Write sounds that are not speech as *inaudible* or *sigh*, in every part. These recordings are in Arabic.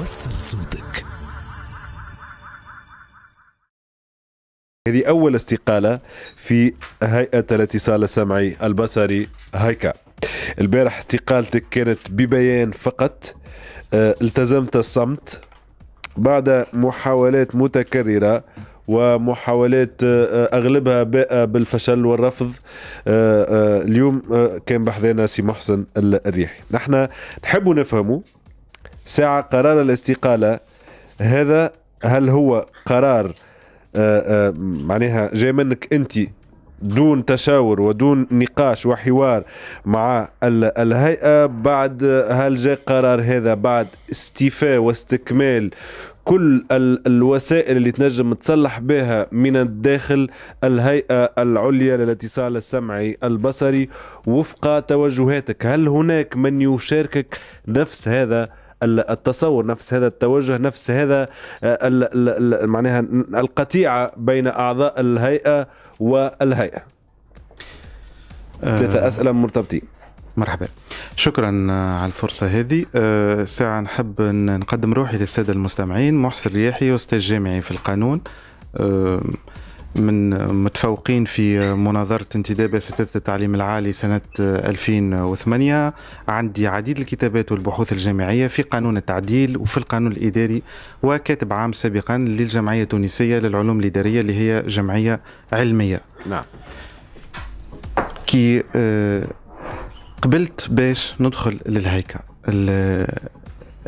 وصل صوتك هذه أول استقالة في هيئة الاتصال السمعي البصري هيكا البارح استقالتك كانت ببيان فقط آه، التزمت الصمت بعد محاولات متكررة ومحاولات آه، آه، اغلبها باء بالفشل والرفض اليوم كان بحذانا سي محسن الريحي نحن نحب نفهموا ساعة قرار الاستقالة هذا هل هو قرار آه، آه، معناها جاي منك أنت دون تشاور ودون نقاش وحوار مع الهيئة بعد هل جاء قرار هذا بعد استيفاء واستكمال كل الوسائل اللي تنجم تصلح بها من الداخل الهيئة العليا للاتصال السمعي البصري وفق توجهاتك هل هناك من يشاركك نفس هذا التصور نفس هذا التوجه نفس هذا آه، معناها القطيعة بين أعضاء الهيئة والهيئة ثلاثة آه، أسئلة مرتبطين مرحبا شكرا على الفرصة هذه آه، ساعة نحب نقدم روحي للسادة المستمعين محسن رياحي أستاذ جامعي في القانون من متفوقين في مناظرة انتداب أساتذة التعليم العالي سنة 2008 عندي عديد الكتابات والبحوث الجامعية في قانون التعديل وفي القانون الإداري وكاتب عام سابقا للجمعية التونسية للعلوم الإدارية اللي هي جمعية علمية نعم كي آه، قبلت باش ندخل للهيكة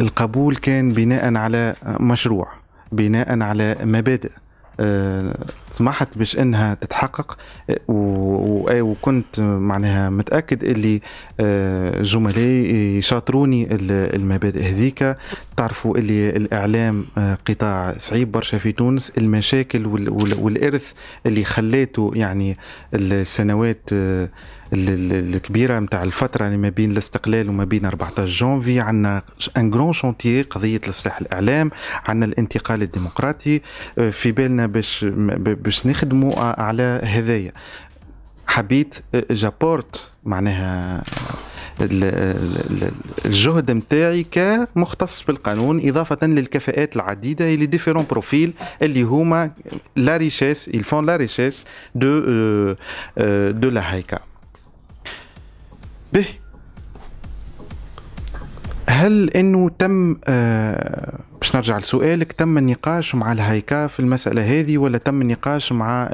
القبول كان بناء على مشروع بناء على مبادئ طمحت آه، باش انها تتحقق آه، وكنت معناها متاكد اللي زملائي آه، يشاطروني المبادئ هذيك تعرفوا اللي الاعلام آه، قطاع صعيب برشا في تونس المشاكل والارث اللي خلاته يعني السنوات آه، الكبيره نتاع الفتره اللي ما بين الاستقلال وما بين 14 جونفي عندنا ان غران شونتيي قضيه الاصلاح الاعلام عندنا الانتقال الديمقراطي في بالنا باش باش نخدموا على هذايا حبيت آه، جابورت معناها الجهد نتاعي كمختص بالقانون اضافه للكفاءات العديده اللي ديفيرون بروفيل اللي هما لا ريشيس يلفون لا ريشيس دو دو لا هيكا به هل انه تم آه باش نرجع لسؤالك تم النقاش مع الهيكا في المساله هذه ولا تم النقاش مع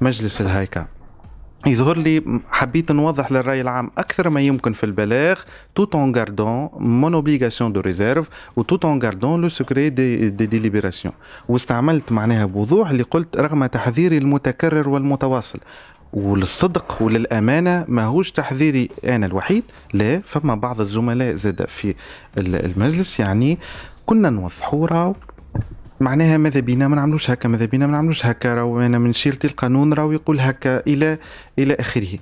مجلس الهيكا يظهر لي حبيت نوضح للراي العام اكثر ما يمكن في البلاغ توت اون غاردون مون اوبليغاسيون دو ريزيرف وتوت اون غاردون لو سكري دي دي ديليبراسيون واستعملت معناها بوضوح اللي قلت رغم تحذيري المتكرر والمتواصل وللصدق وللامانه ماهوش تحذيري انا الوحيد لا فما بعض الزملاء زاد في المجلس يعني كنا نوضحوا راهو معناها ماذا بينا ما نعملوش هكا ماذا بينا ما نعملوش هكا راهو انا من شيرتي القانون راهو يقول هكا الى الى اخره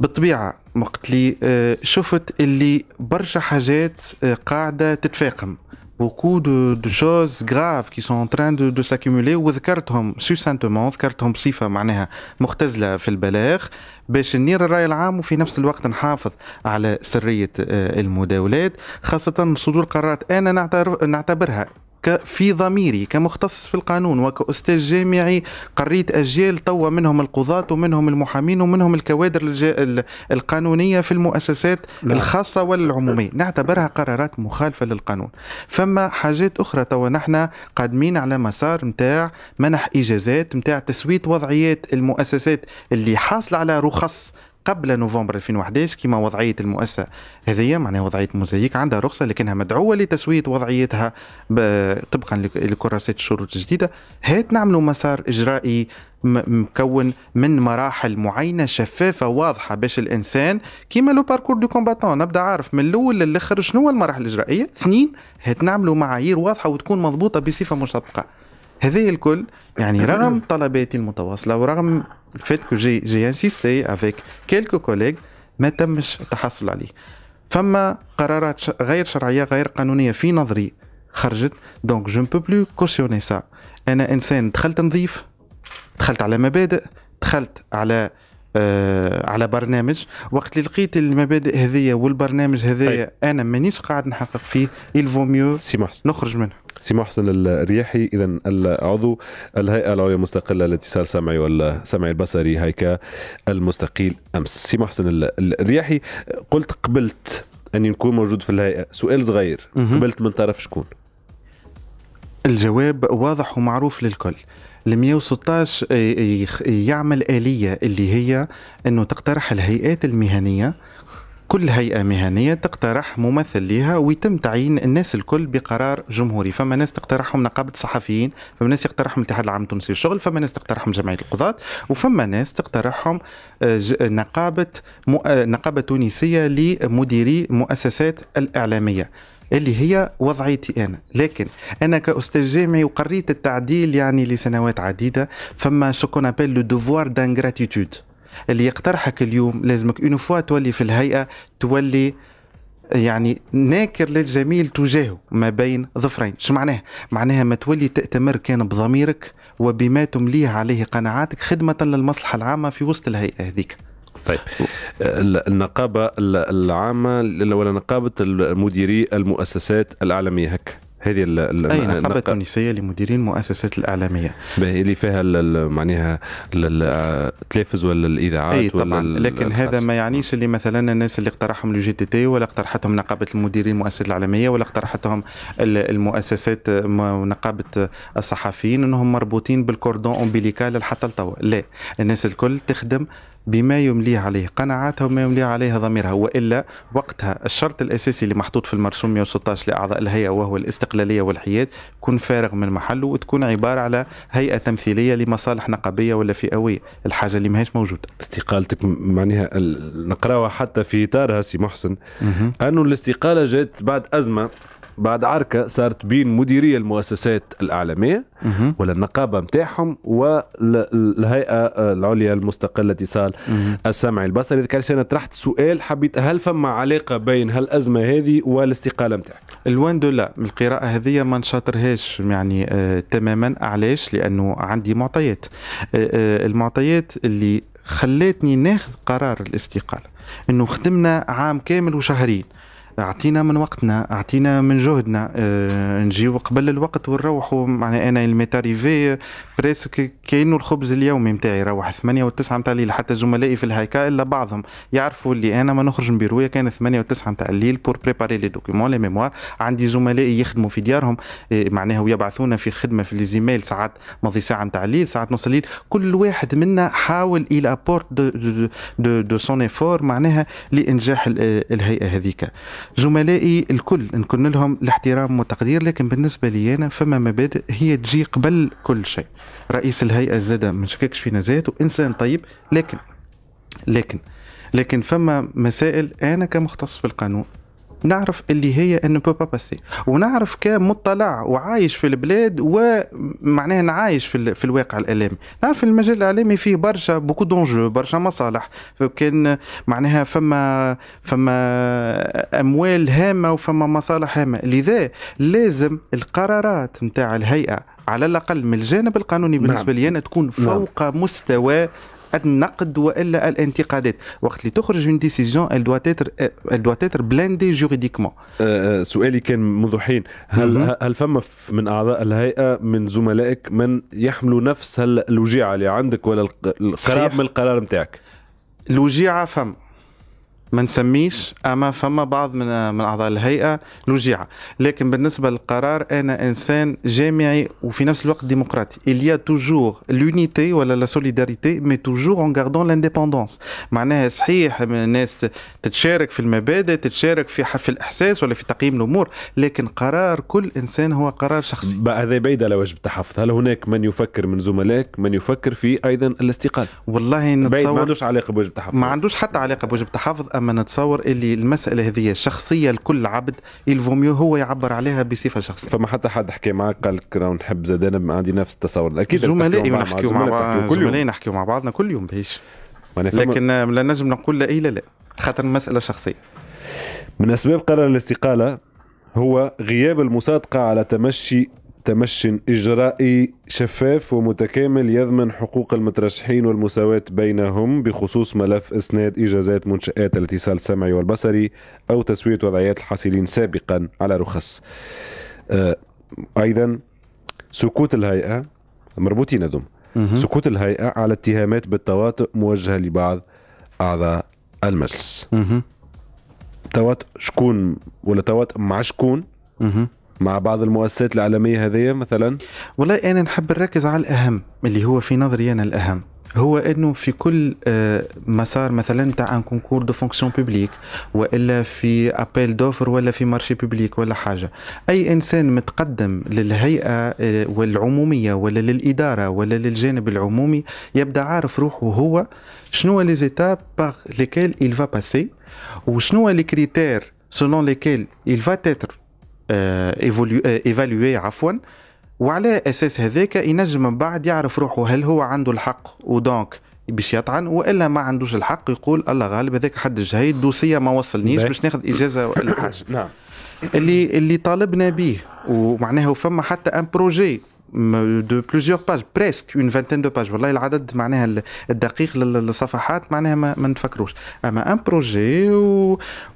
بالطبيعه وقت لي آه، شفت اللي برشا حاجات آه، قاعده تتفاقم بوكو دو دو شوز غراف كي سون تران دو دو ساكيمولي وذكرتهم succinctement ذكرتهم بصفة معناها مختزلة في البلاغ باش نير الرأي العام وفي نفس الوقت نحافظ على سرية آه، المداولات خاصة صدور قرارات أنا نعتبرها في ضميري كمختص في القانون وكأستاذ جامعي قريت أجيال طوى منهم القضاة ومنهم المحامين ومنهم الكوادر القانونية في المؤسسات لا. نعم. الخاصة والعمومية نعتبرها قرارات مخالفة للقانون فما حاجات أخرى توا نحن قادمين على مسار متاع منح إجازات متاع تسوية وضعيات المؤسسات اللي حاصلة على رخص قبل نوفمبر 2011 كما وضعيه المؤسسه هذه معناها وضعيه موزايك عندها رخصه لكنها مدعوه لتسويه وضعيتها طبقا لكراسات الشروط الجديدة هات نعملوا مسار اجرائي مكون من مراحل معينه شفافه واضحه باش الانسان كيما لو باركور دو كومباتون نبدا عارف من الاول للاخر شنو المراحل الاجرائيه اثنين هات نعملوا معايير واضحه وتكون مضبوطه بصفه مسبقة هذه الكل يعني *coughs* رغم طلباتي المتواصله ورغم le fait que j'ai insisté avec quelques collègues ما تمش التحصل عليه فما قرارات غير شرعيه غير قانونيه في نظري خرجت دونك جو بو بلو كوسيوني سا انا انسان دخلت نظيف دخلت على مبادئ دخلت على آه على برنامج وقت اللي لقيت المبادئ هذيا والبرنامج هذية طيب. انا مانيش قاعد نحقق فيه الفو ميو نخرج منه سي محسن الرياحي اذا العضو الهيئه العليا المستقله للاتصال السمعي والسمعي البصري هيك المستقيل امس سي محسن الرياحي قلت قبلت اني نكون موجود في الهيئه سؤال صغير قبلت من طرف شكون الجواب واضح ومعروف للكل ال 116 يعمل آلية اللي هي أنه تقترح الهيئات المهنية كل هيئة مهنية تقترح ممثل ليها ويتم تعيين الناس الكل بقرار جمهوري فما ناس تقترحهم نقابة الصحفيين فما ناس يقترحهم الاتحاد العام التونسي للشغل فما ناس تقترحهم جمعية القضاة وفما ناس تقترحهم آه، نقابة آه، نقابة تونسية لمديري مؤسسات الإعلامية اللي هي وضعيتي انا لكن انا كاستاذ جامعي وقريت التعديل يعني لسنوات عديده فما سو كون ابل لو دوفوار دانغراتيتود اللي يقترحك اليوم لازمك اون فوا تولي في الهيئه تولي يعني ناكر للجميل تجاهه ما بين ظفرين شو معناها معناها ما تولي تأتمر كان بضميرك وبما تمليه عليه قناعاتك خدمة للمصلحة العامة في وسط الهيئة هذيك طيب النقابة العامة ولا نقابة مديري المؤسسات الأعلامية هكا هذه اي نقابه تونسيه لمديرين المؤسسات الاعلاميه اللي فيها معناها التلفز ولا الاذاعات اي طبعا ولا لكن الخاص. هذا ما يعنيش اللي مثلا الناس اللي اقترحهم لو تي تي ولا اقترحتهم نقابه المديرين المؤسسات الاعلاميه ولا اقترحتهم المؤسسات ونقابه الصحفيين انهم مربوطين بالكوردون امبيليكال حتى لتوا لا الناس الكل تخدم بما يمليه عليه قناعاتها وما يمليه عليها ضميرها والا وقتها الشرط الاساسي اللي محطوط في المرسوم 116 لاعضاء الهيئه وهو الاستقلاليه والحياد يكون فارغ من محله وتكون عباره على هيئه تمثيليه لمصالح نقابيه ولا فئويه الحاجه اللي ماهيش موجوده استقالتك معناها نقراوها حتى في اطارها سي محسن انه الاستقاله جات بعد ازمه بعد عركه صارت بين مديريه المؤسسات الاعلاميه ولا النقابه نتاعهم والهيئه العليا المستقله اتصال السمعي البصري اذا كان انا طرحت سؤال حبيت هل فما علاقه بين هالازمه هذه والاستقاله نتاعك؟ الواندو لا لا القراءه هذه ما نشاطرهاش يعني آه تماما علاش؟ لانه عندي معطيات آه, آه، المعطيات اللي خلاتني ناخذ قرار الاستقاله انه خدمنا عام كامل وشهرين اعطينا من وقتنا اعطينا من جهدنا أه نجيو قبل الوقت ونروح معناها انا الميتاريفي بريسك كانه الخبز اليومي نتاعي روح 8 و9 نتاع الليل حتى زملائي في الهيكا الا بعضهم يعرفوا اللي انا ما نخرج من بيرويا كان 8 و9 نتاع الليل بور بريباري لي دوكيومون لي ميموار عندي زملائي يخدموا في ديارهم آه، معناها ويبعثونا في خدمه في ليزيميل ساعات ماضي ساعه نتاع الليل ساعات نص الليل كل واحد منا حاول الى بورت دو دو, دو, de son معناها لانجاح الهيئه هذيك زملائي الكل نكون لهم الاحترام والتقدير لكن بالنسبه لي انا فما مبادئ هي تجي قبل كل شيء رئيس الهيئه الزاده ما شككش فينا نزاهته انسان طيب لكن لكن لكن فما مسائل انا كمختص في القانون نعرف اللي هي ان بو با باسي ونعرف كمطلع وعايش في البلاد ومعناها نعايش في, في الواقع الاعلامي نعرف المجال الاعلامي فيه برشا بوكو دونجو برشا مصالح كان معناها فما فما اموال هامه وفما مصالح هامه لذا لازم القرارات نتاع الهيئه على الاقل من الجانب القانوني نعم. بالنسبه نعم. لي انا تكون نعم. فوق نعم. مستوى النقد والا الانتقادات وقت اللي تخرج من ديسيجن ال doit تيتر ال doit تيتر بلاندي juridiquement أه،, أه سؤالي كان منذ حين هل م -م. هل فما من اعضاء الهيئه من زملائك من يحملوا نفس الوجيعه اللي عندك ولا القرار من القرار نتاعك الوجيعه فم ما نسميش اما فما بعض من من اعضاء الهيئه لوجيعه لكن بالنسبه للقرار انا انسان جامعي وفي نفس الوقت ديمقراطي il y a toujours l'unité ولا la solidarité mais toujours en gardant l'indépendance معناها صحيح الناس تتشارك في المبادئ تتشارك في في الاحساس ولا في تقييم الامور لكن قرار كل انسان هو قرار شخصي هذا بعيد على وجه التحفظ هل هناك من يفكر من زملائك من يفكر في ايضا الاستقاله والله نتصور ما عندوش علاقه بوجه التحفظ ما عندوش حتى علاقه بوجه التحفظ ما نتصور اللي المساله هذه شخصيه لكل عبد الفوميو هو يعبر عليها بصفه شخصيه فما حتى حد حكى معك قال لك نحب زاد انا عندي نفس التصور اكيد زملائي ونحكيو مع بعض زملائي نحكي مع بعضنا كل يوم بهيش لكن لا نجم نقول لا إيه لا لا خاطر مساله شخصيه من اسباب قرار الاستقاله هو غياب المصادقه على تمشي تمشي إجرائي شفاف ومتكامل يضمن حقوق المترشحين والمساواة بينهم بخصوص ملف إسناد إجازات منشآت الاتصال السمعي والبصري أو تسوية وضعيات الحاصلين سابقا على رخص آه، أيضا سكوت الهيئة مربوطين هذوم سكوت الهيئة على اتهامات بالتواطؤ موجهة لبعض أعضاء المجلس تواطؤ شكون ولا تواطؤ مع شكون مع بعض المؤسسات الاعلاميه هذه مثلا والله انا نحب نركز على الاهم اللي هو في نظري انا الاهم هو انه في كل آه، مسار مثلا تاع ان كونكور دو فونكسيون بيبليك والا في ابيل دوفر ولا في مارشي بيبليك ولا حاجه اي انسان متقدم للهيئه آه، والعموميه ولا للاداره ولا للجانب العمومي يبدا عارف روحه هو شنو لي زيتاب باغ ليكيل il va passer وشنو لي كريتير سولون ليكيل il va être آه، آه، ايفالوي عفوا وعلى اساس هذاك ينجم من بعد يعرف روحه هل هو عنده الحق ودونك باش يطعن والا ما عندوش الحق يقول الله غالب هذاك حد جهيد دوسيه ما وصلنيش باش ناخذ اجازه ولا *coughs* حاجه نعم اللي اللي طالبنا به ومعناه فما حتى ان بروجي دو بلوزيور باج بريسك اون فانتين دو باج والله العدد معناها الدقيق للصفحات معناها ما, ما نتفكروش اما ان بروجي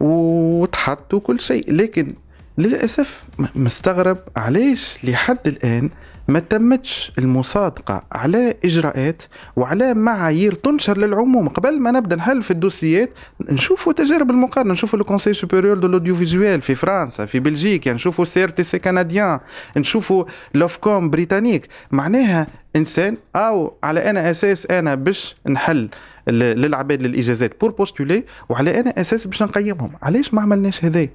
وتحط وكل شيء لكن للأسف مستغرب علاش لحد الآن ما تمتش المصادقة على إجراءات وعلى معايير تنشر للعموم قبل ما نبدأ نحل في الدوسيات نشوفوا تجارب المقارنة نشوفوا الكونسي سوبيريور دو لوديو في فرنسا في بلجيكا نشوفوا سير تي سي كنديان نشوفوا لوفكوم بريتانيك معناها انسان او على انا اساس انا باش نحل للعباد للاجازات بور بوستولي وعلى انا اساس باش نقيمهم علاش ما عملناش هذايا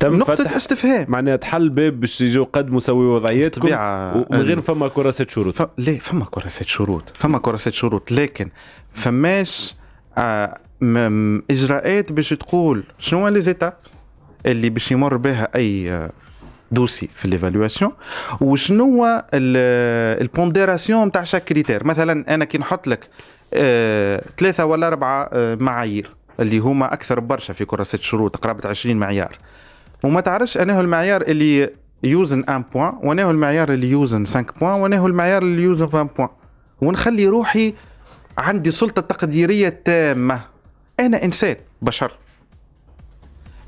تم نقطة فتح استفهام معناها تحل باب باش يجوا قدموا سووا وضعياتكم ومن غير فما كراسات شروط ف... لا فما كراسات شروط فما كراسات شروط لكن فماش آه م... اجراءات باش تقول شنو هو ليزيتاب اللي باش يمر بها اي آه، دوسي في ليفالواسيون وشنو هو البونديراسيون نتاع شاك كريتير مثلا انا كي نحط لك آه ثلاثه ولا اربعه آه معايير اللي هما اكثر برشا في كرة ست شروط قرابه 20 معيار وما تعرفش انه المعيار اللي يوزن 1 بوان وانه المعيار اللي يوزن 5 بوان وانه المعيار اللي يوزن 20 بوان ونخلي روحي عندي سلطه تقديريه تامه انا انسان بشر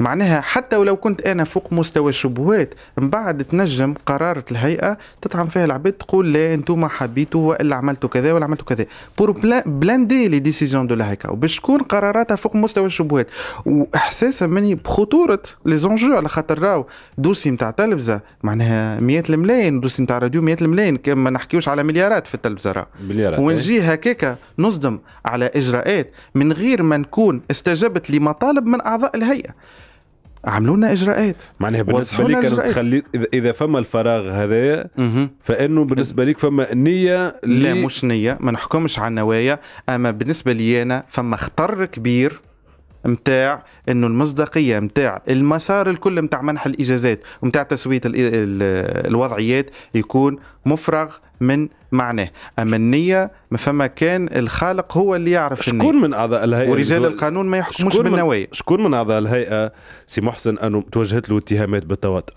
معناها حتى ولو كنت انا فوق مستوى الشبهات من بعد تنجم قرارة الهيئة تطعم فيها العباد تقول لا انتم حبيتوا والا عملتوا كذا ولا عملتوا كذا بور بلاندي لي ديسيزيون دو لا هيكا وباش تكون قراراتها فوق مستوى الشبهات واحساسا مني بخطورة لي زونجو على خاطر راو دوسي نتاع تلفزة معناها مئات الملايين دوسي نتاع راديو مئات الملايين ما نحكيوش على مليارات في التلفزة راو مليارات إيه. ونجي هكاك نصدم على اجراءات من غير ما نكون استجبت لمطالب من اعضاء الهيئة عملوا لنا اجراءات معناها بالنسبه لك كانوا تخلي اذا فما الفراغ هذايا فانه بالنسبه لك فما نيه لي... لا مش نيه ما نحكمش على النوايا اما بالنسبه لي انا فما خطر كبير متاع انه المصداقيه متاع المسار الكل متاع منح الاجازات ومتاع تسويه الوضعيات يكون مفرغ من معناه اما النيه ما فما كان الخالق هو اللي يعرف شكون النية. من اعضاء الهيئه ورجال القانون ما يحكموش بالنوايا شكون من اعضاء الهيئه سي محسن انه توجهت له اتهامات بالتواتر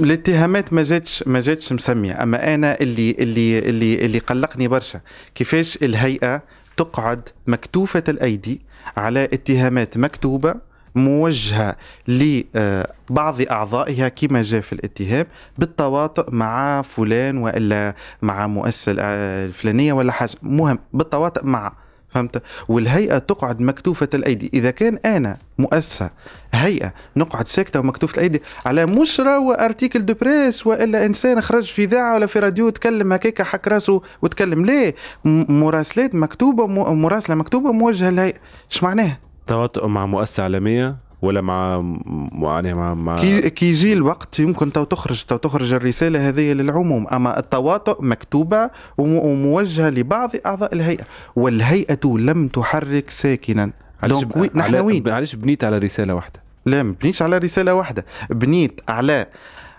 الاتهامات ما جاتش ما جاتش مسميه اما انا اللي اللي اللي اللي قلقني برشا كيفاش الهيئه تقعد مكتوفه الايدي على اتهامات مكتوبه موجهة لبعض آه، أعضائها كما جاء في الاتهام بالتواطؤ مع فلان وإلا مع مؤسسة آه، الفلانية ولا حاجة مهم بالتواطؤ مع فهمت والهيئه تقعد مكتوفه الايدي اذا كان انا مؤسسه هيئه نقعد ساكته ومكتوفه الايدي على مشرى وارتيكل دو بريس والا انسان خرج في اذاعه ولا في راديو تكلم هكاك حك راسه وتكلم ليه مراسلات مكتوبه مراسله مكتوبه موجهه للهيئه ايش معناها تواطؤ مع مؤسسه اعلاميه ولا مع يعني مع, مع كي كي يجي الوقت يمكن تو تخرج تو تخرج الرساله هذه للعموم اما التواطؤ مكتوبه وموجهه لبعض اعضاء الهيئه والهيئه لم تحرك ساكنا نحن وين علاش بنيت على رساله واحده لا ما بنيتش على رساله واحده بنيت على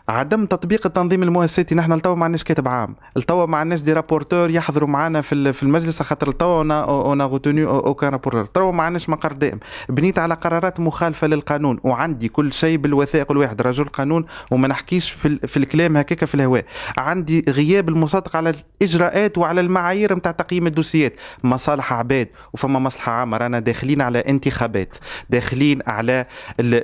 عدم تطبيق التنظيم المؤسساتي نحن لتوا ما عندناش كاتب عام لتوا ما عندناش دي رابورتور يحضروا معنا في في المجلس خاطر لتوا انا اون غوتوني اوكان رابورتور توا ما عندناش مقر دائم بنيت على قرارات مخالفه للقانون وعندي كل شيء بالوثائق الواحد رجل قانون وما نحكيش في, في الكلام هكاك في الهواء عندي غياب المصادقه على الاجراءات وعلى المعايير نتاع تقييم الدوسيات مصالح عباد وفما مصلحه عامه رانا داخلين على انتخابات داخلين على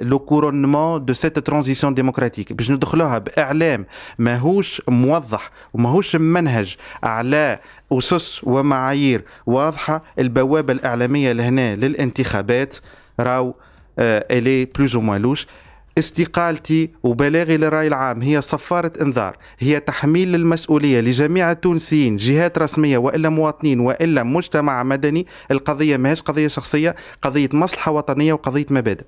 لو كورونمون دو سيت ترانزيسيون ديموكراتيك باش ندخلوها باعلام ماهوش موضح وماهوش منهج على اسس ومعايير واضحه البوابه الاعلاميه لهنا للانتخابات راو الي بلوز او استقالتي وبلاغي للرأي العام هي صفارة انذار هي تحميل المسؤولية لجميع التونسيين جهات رسمية وإلا مواطنين وإلا مجتمع مدني القضية ماهيش قضية شخصية قضية مصلحة وطنية وقضية مبادئ